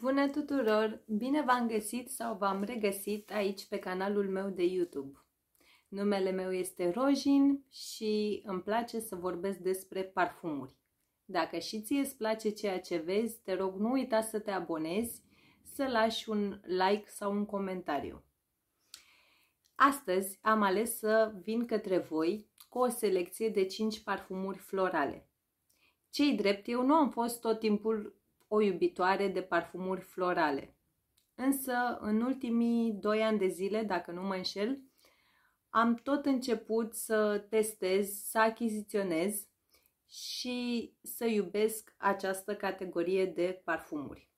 Bună tuturor! Bine v-am găsit sau v-am regăsit aici pe canalul meu de YouTube. Numele meu este Rojin și îmi place să vorbesc despre parfumuri. Dacă și ție îți place ceea ce vezi, te rog nu uita să te abonezi, să lași un like sau un comentariu. Astăzi am ales să vin către voi cu o selecție de 5 parfumuri florale. Cei drept, eu nu am fost tot timpul o iubitoare de parfumuri florale. Însă, în ultimii 2 ani de zile, dacă nu mă înșel, am tot început să testez, să achiziționez și să iubesc această categorie de parfumuri.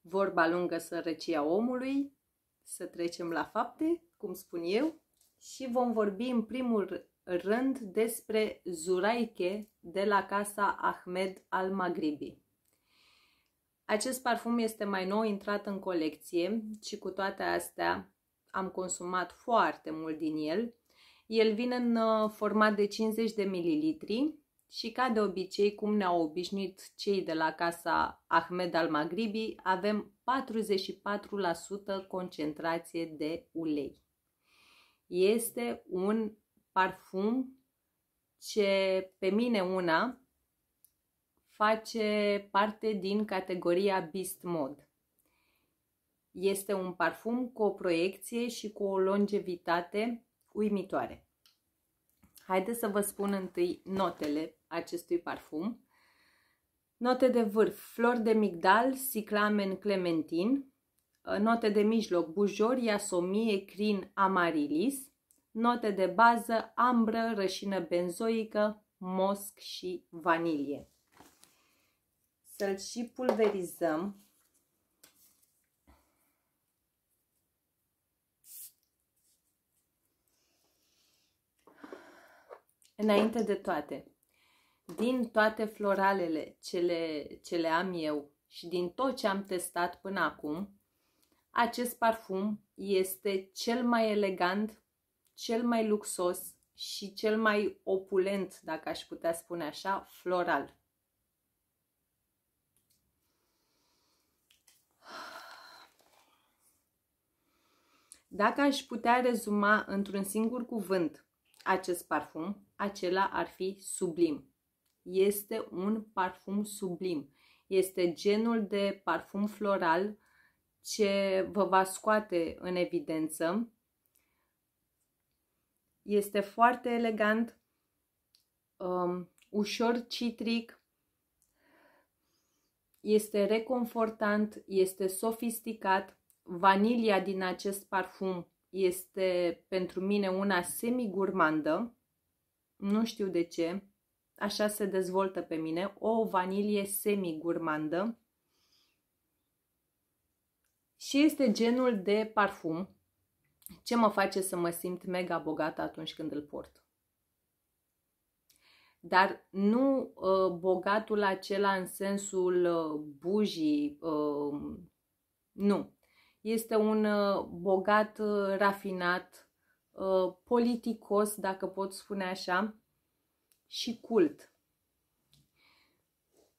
Vorba lungă sărăcia omului, să trecem la fapte, cum spun eu și vom vorbi în primul rând despre Zuraike de la casa Ahmed al Maghribi. Acest parfum este mai nou intrat în colecție și cu toate astea am consumat foarte mult din el. El vine în uh, format de 50 de mililitri și ca de obicei, cum ne-au obișnuit cei de la casa Ahmed al Maghribi, avem 44% concentrație de ulei este un parfum ce pe mine una face parte din categoria Beast Mode. Este un parfum cu o proiecție și cu o longevitate uimitoare. Haideți să vă spun întâi notele acestui parfum. Note de vârf, flori de migdal, ciclamen clementin, note de mijloc bujor, iasomie, crin, amarilis, note de bază, ambră, rășină benzoică, mosc și vanilie. Să-l și pulverizăm. Înainte de toate, din toate floralele ce le, ce le am eu și din tot ce am testat până acum, acest parfum este cel mai elegant, cel mai luxos și cel mai opulent, dacă aș putea spune așa, floral. Dacă aș putea rezuma într-un singur cuvânt acest parfum, acela ar fi sublim. Este un parfum sublim. Este genul de parfum floral ce vă va scoate în evidență. Este foarte elegant, um, ușor citric, este reconfortant, este sofisticat. Vanilia din acest parfum este pentru mine una semi-gurmandă, nu știu de ce, așa se dezvoltă pe mine, o vanilie semi-gurmandă și este genul de parfum ce mă face să mă simt mega bogată atunci când îl port. Dar nu uh, bogatul acela în sensul uh, bujii, uh, nu. Este un uh, bogat uh, rafinat, uh, politicos, dacă pot spune așa, și cult.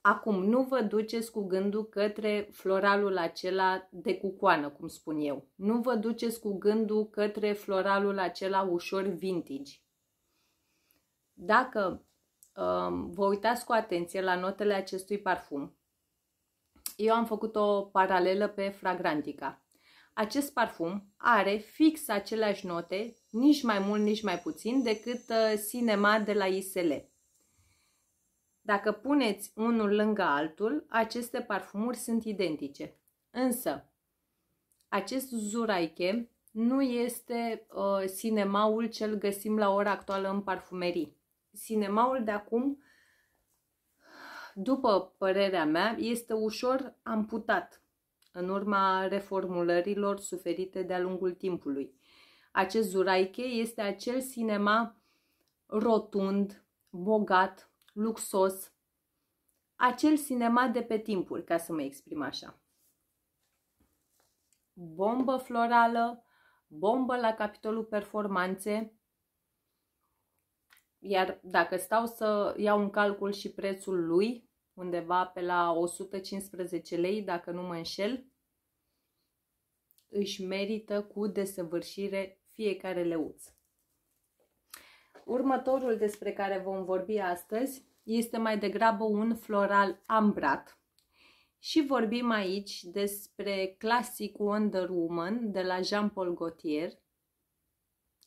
Acum, nu vă duceți cu gândul către floralul acela de cucoană, cum spun eu. Nu vă duceți cu gândul către floralul acela ușor vintage. Dacă um, vă uitați cu atenție la notele acestui parfum, eu am făcut o paralelă pe Fragrantica. Acest parfum are fix aceleași note, nici mai mult, nici mai puțin, decât uh, Cinema de la Isle. Dacă puneți unul lângă altul, aceste parfumuri sunt identice. Însă, acest zuraike nu este uh, cinemaul cel găsim la ora actuală în parfumerii. Cinemaul de acum, după părerea mea, este ușor amputat în urma reformulărilor suferite de-a lungul timpului. Acest zuraike este acel cinema rotund, bogat, luxos, acel cinema de pe timpuri, ca să mă exprim așa. Bombă florală, bombă la capitolul performanțe, iar dacă stau să iau un calcul și prețul lui, undeva pe la 115 lei, dacă nu mă înșel, își merită cu desăvârșire fiecare leuță. Următorul despre care vom vorbi astăzi este mai degrabă un floral ambrat. Și vorbim aici despre clasicul Wonder Woman de la Jean-Paul Gaultier.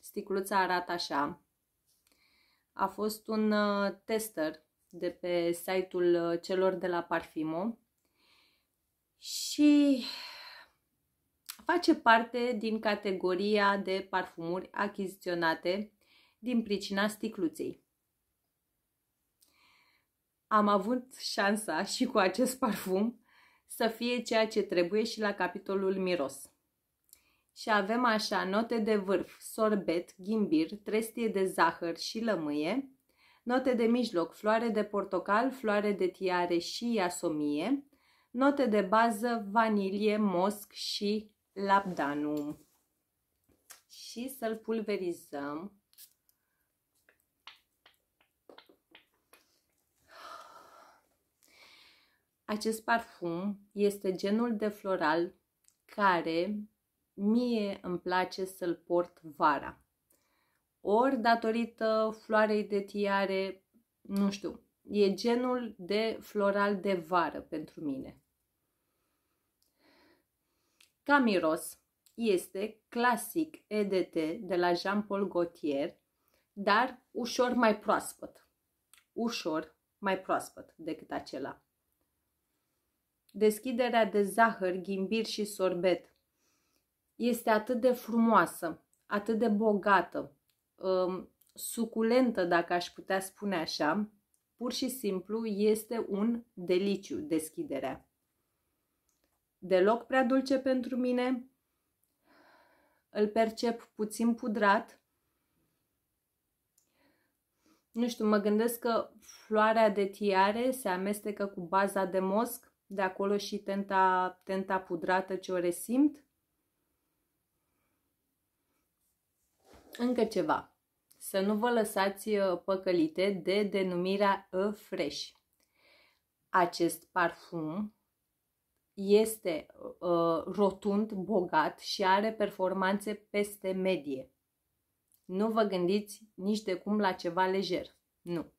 Sticluța arată așa. A fost un uh, tester de pe site-ul uh, celor de la Parfimo și face parte din categoria de parfumuri achiziționate din pricina sticluței. Am avut șansa și cu acest parfum să fie ceea ce trebuie și la capitolul miros. Și avem așa note de vârf, sorbet, ghimbir, trestie de zahăr și lămâie, note de mijloc, floare de portocal, floare de tiare și iasomie, note de bază, vanilie, mosc și labdanum. Și să-l pulverizăm Acest parfum este genul de floral care mie îmi place să-l port vara. Ori datorită floarei de tiare, nu știu, e genul de floral de vară pentru mine. Camiros este clasic EDT de la Jean-Paul Gaultier, dar ușor mai proaspăt. Ușor mai proaspăt decât acela deschiderea de zahăr, ghimbir și sorbet este atât de frumoasă, atât de bogată, um, suculentă, dacă aș putea spune așa, pur și simplu este un deliciu deschiderea. Deloc prea dulce pentru mine, îl percep puțin pudrat. Nu știu, mă gândesc că floarea de tiare se amestecă cu baza de mosc de acolo și tenta, tenta pudrată ce o resimt. Încă ceva. Să nu vă lăsați uh, păcălite de denumirea A Fresh. Acest parfum este uh, rotund, bogat și are performanțe peste medie. Nu vă gândiți nici de cum la ceva lejer. Nu.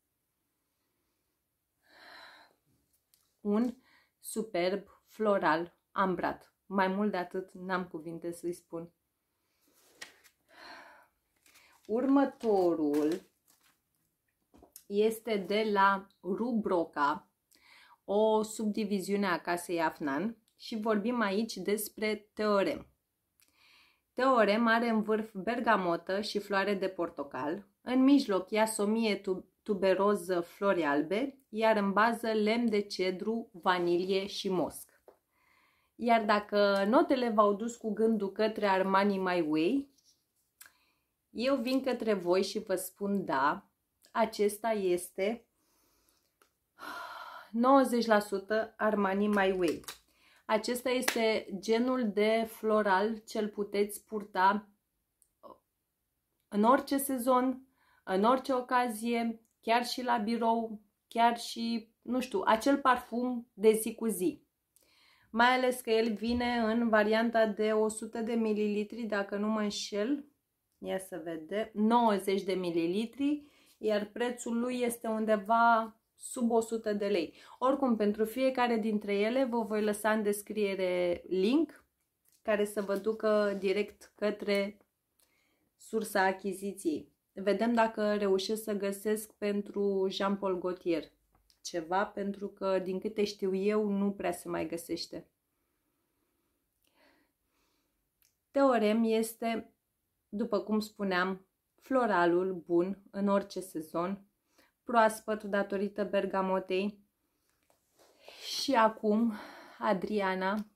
Un superb, floral, ambrat. Mai mult de atât n-am cuvinte să-i spun. Următorul este de la Rubroca, o subdiviziune a casei Afnan și vorbim aici despre teorem. Teorem are în vârf bergamotă și floare de portocal, în mijloc ia somie tuberoză flori albe, iar în bază lemn de cedru, vanilie și mosc. Iar dacă notele v-au dus cu gândul către Armani My Way, eu vin către voi și vă spun da, acesta este 90% Armani My Way. Acesta este genul de floral ce-l puteți purta în orice sezon, în orice ocazie, chiar și la birou, chiar și, nu știu, acel parfum de zi cu zi. Mai ales că el vine în varianta de 100 de mililitri, dacă nu mă înșel, ia să vede, 90 de mililitri, iar prețul lui este undeva sub 100 de lei. Oricum, pentru fiecare dintre ele vă voi lăsa în descriere link care să vă ducă direct către sursa achiziției vedem dacă reușesc să găsesc pentru Jean-Paul Gaultier ceva, pentru că, din câte știu eu, nu prea se mai găsește. Teorem este, după cum spuneam, floralul bun în orice sezon, proaspăt datorită bergamotei. Și acum, Adriana,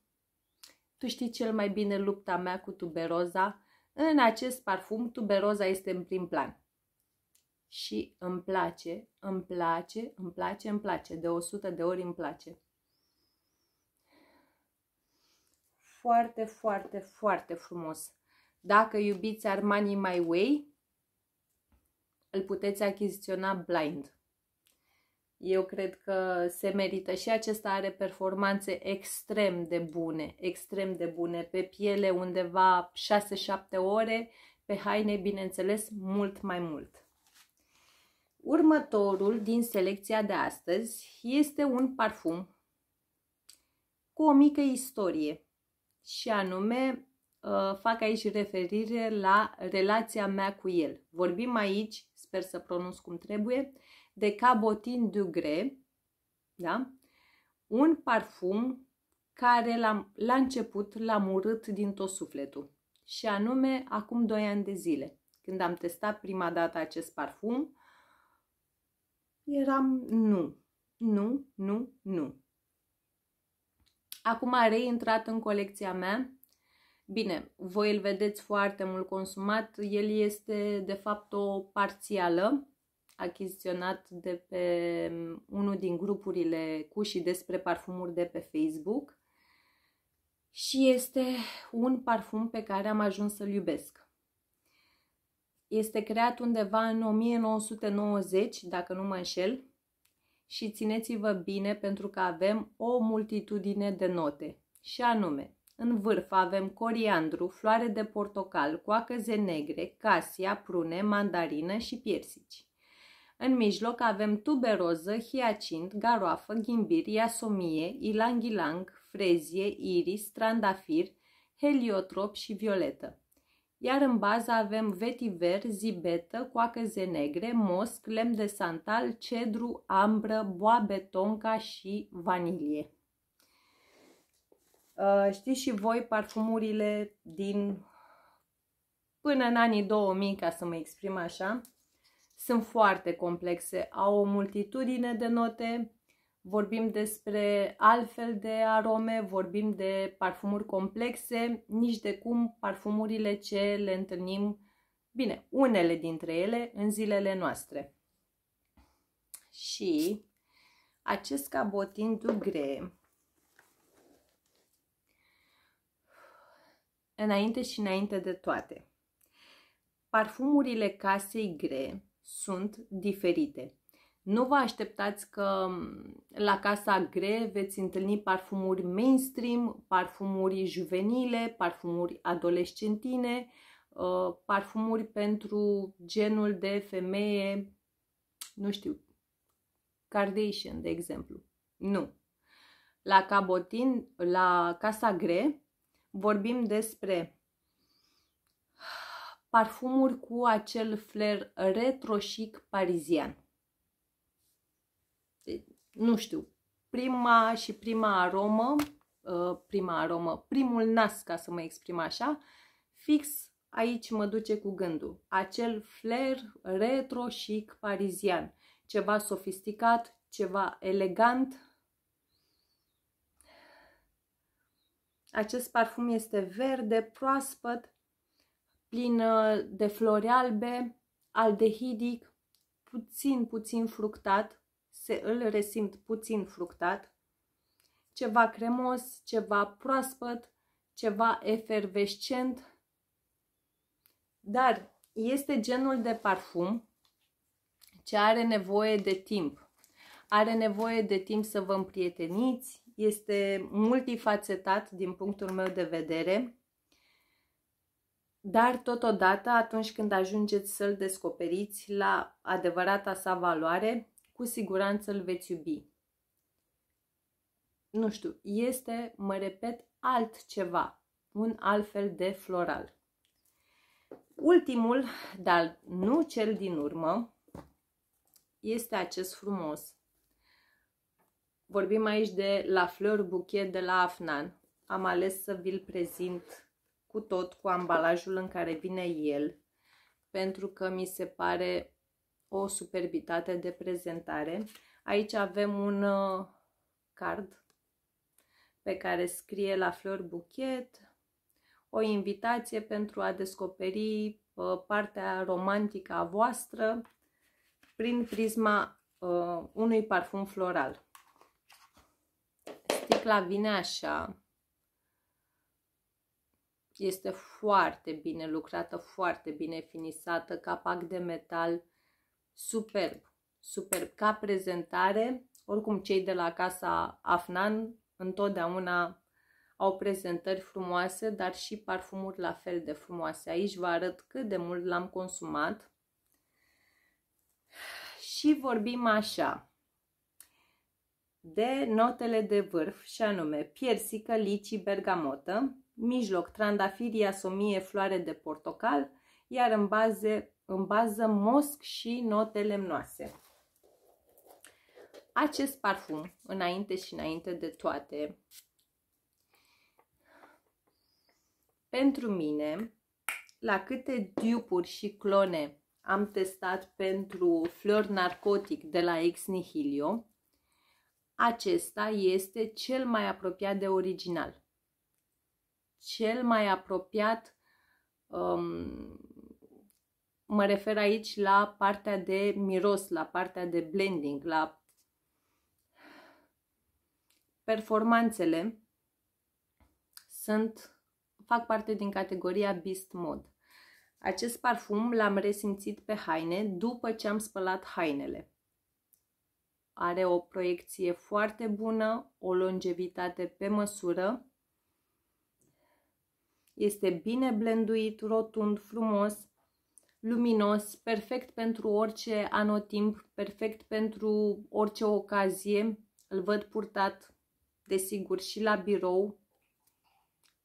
tu știi cel mai bine lupta mea cu tuberoza, în acest parfum, tuberoza este în prim plan. Și îmi place, îmi place, îmi place, îmi place. De 100 de ori îmi place. Foarte, foarte, foarte frumos. Dacă iubiți Armani My Way, îl puteți achiziționa blind. Eu cred că se merită și acesta are performanțe extrem de bune, extrem de bune, pe piele undeva 6-7 ore, pe haine, bineînțeles, mult mai mult. Următorul din selecția de astăzi este un parfum cu o mică istorie și anume Uh, fac aici referire la relația mea cu el. Vorbim aici, sper să pronunț cum trebuie, de Cabotin Dugre, da? un parfum care la, la început l-am urât din tot sufletul și anume acum 2 ani de zile. Când am testat prima dată acest parfum, eram nu, nu, nu, nu. Acum a reintrat în colecția mea Bine, voi îl vedeți foarte mult consumat, el este de fapt o parțială achiziționat de pe unul din grupurile cu și despre parfumuri de pe Facebook și este un parfum pe care am ajuns să-l iubesc. Este creat undeva în 1990, dacă nu mă înșel, și țineți-vă bine pentru că avem o multitudine de note, și anume în vârf avem coriandru, floare de portocal, coacăze negre, casia, prune, mandarină și piersici. În mijloc avem tuberoză, hiacint, garoafă, ghimbir, iasomie, ilang-ilang, frezie, iris, trandafir, heliotrop și violetă. Iar în bază avem vetiver, zibetă, coacăze negre, mosc, lemn de santal, cedru, ambră, boabe, tonca și vanilie. Uh, știți și voi parfumurile din până în anii 2000, ca să mă exprim așa, sunt foarte complexe, au o multitudine de note, vorbim despre altfel de arome, vorbim de parfumuri complexe, nici de cum parfumurile ce le întâlnim, bine, unele dintre ele în zilele noastre. Și acest cabotin du gre înainte și înainte de toate. Parfumurile casei gre sunt diferite. Nu vă așteptați că la casa gre veți întâlni parfumuri mainstream, parfumuri juvenile, parfumuri adolescentine, ă, parfumuri pentru genul de femeie, nu știu, Kardashian, de exemplu. Nu. La Cabotin, la Casa Gre, vorbim despre parfumuri cu acel flair retroșic parizian. Nu știu, prima și prima aromă, ă, prima aromă, primul nas, ca să mă exprim așa, fix aici mă duce cu gândul. Acel flair retro chic parizian. Ceva sofisticat, ceva elegant, Acest parfum este verde, proaspăt, plin uh, de flori albe, aldehidic, puțin, puțin fructat, se îl resimt puțin fructat, ceva cremos, ceva proaspăt, ceva efervescent, dar este genul de parfum ce are nevoie de timp. Are nevoie de timp să vă împrieteniți, este multifacetat din punctul meu de vedere, dar totodată atunci când ajungeți să-l descoperiți la adevărata sa valoare, cu siguranță îl veți iubi. Nu știu, este, mă repet, altceva, un alt fel de floral. Ultimul, dar nu cel din urmă, este acest frumos Vorbim aici de La Fleur Bouquet de la Afnan. Am ales să vi-l prezint cu tot cu ambalajul în care vine el, pentru că mi se pare o superbitate de prezentare. Aici avem un uh, card pe care scrie La Fleur Bouquet, o invitație pentru a descoperi uh, partea romantică a voastră prin prisma uh, unui parfum floral la vine așa. Este foarte bine lucrată, foarte bine finisată, capac de metal, superb, superb. Ca prezentare, oricum cei de la casa Afnan întotdeauna au prezentări frumoase, dar și parfumuri la fel de frumoase. Aici vă arăt cât de mult l-am consumat. Și vorbim așa de notele de vârf, și anume piersică, licii, bergamotă, mijloc, trandafiria somie floare de portocal, iar în, baze, în bază mosc și note lemnoase. Acest parfum, înainte și înainte de toate, pentru mine, la câte dupuri și clone am testat pentru flor narcotic de la Ex Nihilio, acesta este cel mai apropiat de original. Cel mai apropiat, um, mă refer aici la partea de miros, la partea de blending, la performanțele sunt, fac parte din categoria Beast Mode. Acest parfum l-am resimțit pe haine după ce am spălat hainele are o proiecție foarte bună, o longevitate pe măsură, este bine blenduit, rotund, frumos, luminos, perfect pentru orice anotimp, perfect pentru orice ocazie. Îl văd purtat, desigur, și la birou,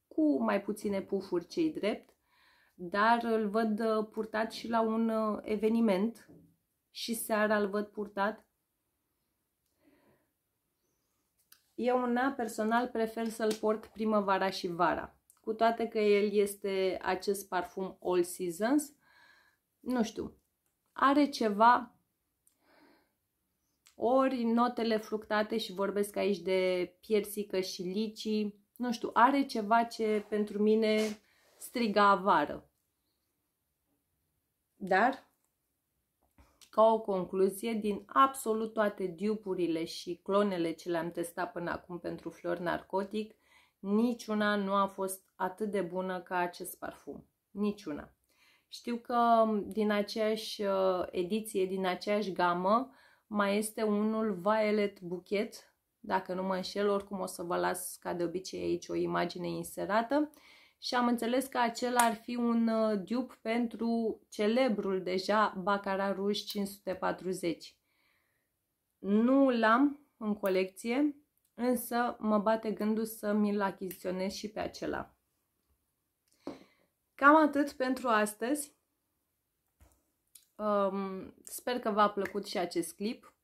cu mai puține pufuri cei drept, dar îl văd purtat și la un uh, eveniment și seara îl văd purtat Eu na personal prefer să-l port primăvara și vara. Cu toate că el este acest parfum All Seasons, nu știu, are ceva ori notele fructate și vorbesc aici de piersică și licii, nu știu, are ceva ce pentru mine striga avară. Dar ca o concluzie din absolut toate diupurile și clonele ce le-am testat până acum pentru flori narcotic, niciuna nu a fost atât de bună ca acest parfum. Niciuna. Știu că um, din aceeași uh, ediție, din aceeași gamă, mai este unul Violet Bouquet. dacă nu mă înșel, oricum o să vă las ca de obicei aici o imagine inserată, și am înțeles că acela ar fi un uh, dup pentru celebrul deja Baccarat Rouge 540. Nu l-am în colecție, însă mă bate gândul să mi-l achiziționez și pe acela. Cam atât pentru astăzi. Um, sper că v-a plăcut și acest clip.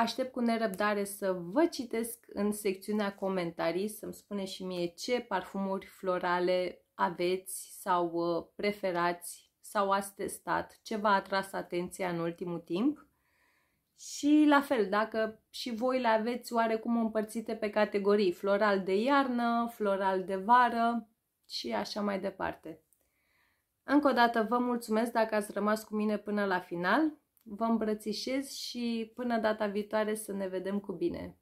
Aștept cu nerăbdare să vă citesc în secțiunea comentarii, să-mi spuneți și mie ce parfumuri florale aveți sau uh, preferați sau ați testat, ce v-a atras atenția în ultimul timp. Și la fel, dacă și voi le aveți oarecum împărțite pe categorii, floral de iarnă, floral de vară și așa mai departe. Încă o dată vă mulțumesc dacă ați rămas cu mine până la final vă îmbrățișez și până data viitoare să ne vedem cu bine!